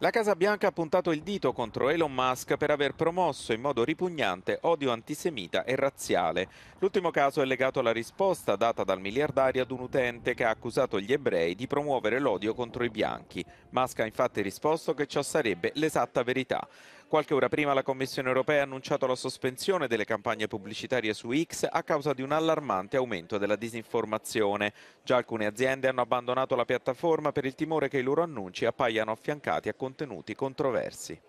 La Casa Bianca ha puntato il dito contro Elon Musk per aver promosso in modo ripugnante odio antisemita e razziale. L'ultimo caso è legato alla risposta data dal miliardario ad un utente che ha accusato gli ebrei di promuovere l'odio contro i bianchi. Musk ha infatti risposto che ciò sarebbe l'esatta verità. Qualche ora prima la Commissione europea ha annunciato la sospensione delle campagne pubblicitarie su X a causa di un allarmante aumento della disinformazione. Già alcune aziende hanno abbandonato la piattaforma per il timore che i loro annunci appaiano affiancati a contenuti controversi.